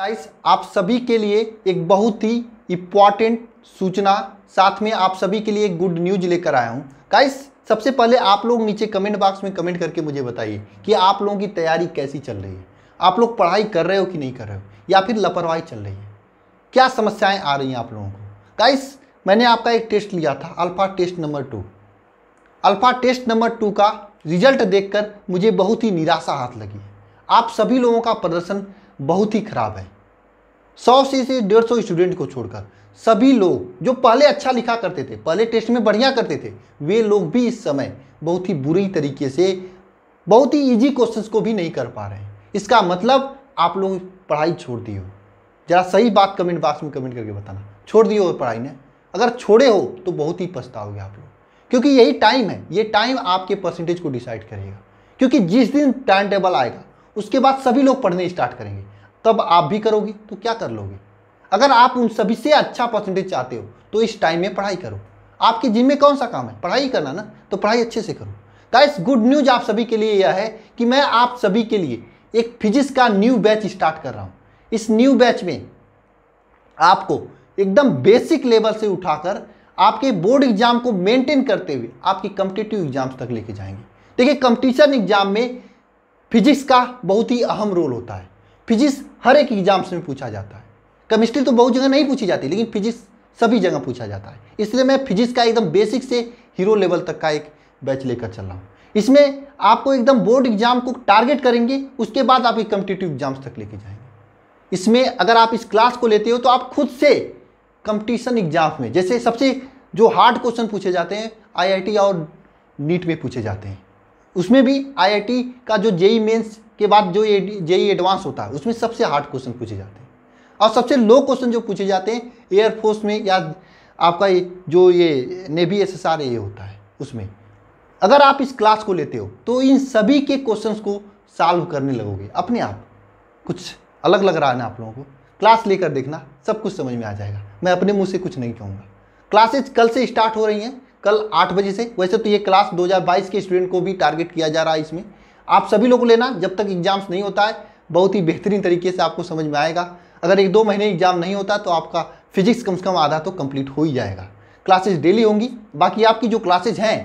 guys आप सभी के लिए एक बहुत ही इम्पॉर्टेंट सूचना साथ में आप सभी के लिए गुड न्यूज लेकर आया हूँ गाइस सबसे पहले आप लोग नीचे कमेंट बॉक्स में कमेंट करके मुझे बताइए कि आप लोगों की तैयारी कैसी चल रही है आप लोग पढ़ाई कर रहे हो कि नहीं कर रहे हो या फिर लापरवाही चल रही है क्या समस्याएं आ रही हैं आप लोगों को गाइस मैंने आपका एक टेस्ट लिया था alpha test number two alpha test number two का रिजल्ट देखकर मुझे बहुत ही निराशा हाथ लगी आप सभी लोगों का प्रदर्शन बहुत ही खराब है सौ सी से डेढ़ सौ स्टूडेंट को छोड़कर सभी लोग जो पहले अच्छा लिखा करते थे पहले टेस्ट में बढ़िया करते थे वे लोग भी इस समय बहुत ही बुरी तरीके से बहुत ही इजी क्वेश्चंस को भी नहीं कर पा रहे हैं इसका मतलब आप लोग पढ़ाई छोड़ दी हो जरा सही बात कमेंट बॉक्स में कमेंट करके बताना छोड़ दिए हो पढ़ाई ने अगर छोड़े हो तो बहुत ही पछताओगे आप लोग क्योंकि यही टाइम है ये टाइम आपके परसेंटेज को डिसाइड करेगा क्योंकि जिस दिन टाइम टेबल आएगा उसके बाद सभी लोग पढ़ने स्टार्ट करेंगे तब आप भी करोगे तो क्या कर लोगे अगर आप उन सभी से अच्छा परसेंटेज चाहते हो तो इस टाइम में पढ़ाई करो आपके जिम्मे कौन सा काम है पढ़ाई करना ना तो पढ़ाई अच्छे से करो गाइस गुड न्यूज आप सभी के लिए यह है कि मैं आप सभी के लिए एक फिजिक्स का न्यू बैच स्टार्ट कर रहा हूँ इस न्यू बैच में आपको एकदम बेसिक लेवल से उठाकर आपके बोर्ड एग्जाम को मेंटेन करते हुए आपके कम्पिटेटिव एग्जाम्स तक लेके जाएंगे देखिए कंपटीशन एग्जाम में फिजिक्स का बहुत ही अहम रोल होता है फिजिक्स हर एक एग्जाम्स में पूछा जाता है केमिस्ट्री तो बहुत जगह नहीं पूछी जाती लेकिन फिजिक्स सभी जगह पूछा जाता है इसलिए मैं फिजिक्स का एकदम बेसिक से हीरो लेवल तक का एक बैच लेकर चल रहा हूँ इसमें आपको एकदम बोर्ड एग्जाम को टारगेट करेंगे उसके बाद आप एक कम्पिटेटिव एग्जाम्स तक लेके जाएंगे इसमें अगर आप इस क्लास को लेते हो तो आप खुद से कंपटीशन एग्जाम में जैसे सबसे जो हार्ड क्वेश्चन पूछे जाते हैं आईआईटी और नीट में पूछे जाते हैं उसमें भी आईआईटी का जो जेई मेंस e के बाद जो जेई एडवांस e होता है उसमें सबसे हार्ड क्वेश्चन पूछे जाते हैं और सबसे लो क्वेश्चन जो पूछे जाते हैं एयरफोर्स में या आपका जो ये नेवी एस एस आर ये होता है उसमें अगर आप इस क्लास को लेते हो तो इन सभी के क्वेश्चन को सॉल्व करने लगोगे अपने आप कुछ अलग लग रहा है ना आप लोगों को क्लास लेकर देखना सब कुछ समझ में आ जाएगा मैं अपने मुंह से कुछ नहीं कहूँगा क्लासेज कल से स्टार्ट हो रही हैं कल आठ बजे से वैसे तो ये क्लास 2022 के स्टूडेंट को भी टारगेट किया जा रहा है इसमें आप सभी लोग लेना जब तक एग्जाम्स नहीं होता है बहुत ही बेहतरीन तरीके से आपको समझ में आएगा अगर एक दो महीने एग्जाम नहीं होता तो आपका फिजिक्स कम से कम आधा तो कंप्लीट हो ही जाएगा क्लासेज डेली होंगी बाकी आपकी जो क्लासेज हैं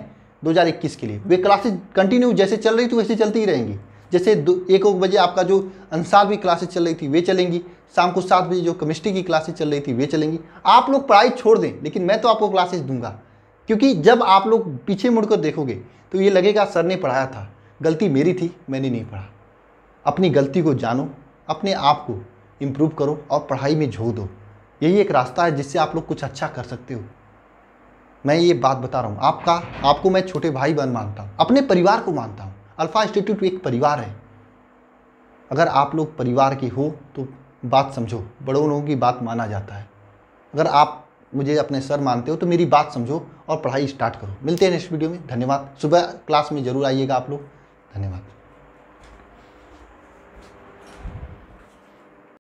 दो के लिए वे क्लासेज कंटिन्यू जैसे चल रही थी वैसे चलती ही रहेंगी जैसे एक बजे आपका जो अनसार भी क्लासेज चल रही थी वे चलेंगी शाम को सात बजे जो केमिस्ट्री की क्लासेज चल रही थी वे चलेंगी आप लोग पढ़ाई छोड़ दें लेकिन मैं तो आपको क्लासेज दूंगा क्योंकि जब आप लोग पीछे मुड़कर देखोगे तो ये लगेगा सर ने पढ़ाया था गलती मेरी थी मैंने नहीं पढ़ा अपनी गलती को जानो अपने आप को इम्प्रूव करो और पढ़ाई में झोंक दो यही एक रास्ता है जिससे आप लोग कुछ अच्छा कर सकते हो मैं ये बात बता रहा हूँ आपका आपको मैं छोटे भाई बहन मानता हूँ अपने परिवार को मानता हूँ अल्फ़ा इंस्टीट्यूट एक परिवार है अगर आप लोग परिवार के हो तो बात समझो बड़ों लोगों की बात माना जाता है अगर आप मुझे अपने सर मानते हो तो मेरी बात समझो और पढ़ाई स्टार्ट करो मिलते हैं नेक्स्ट वीडियो में धन्यवाद सुबह क्लास में ज़रूर आइएगा आप लोग धन्यवाद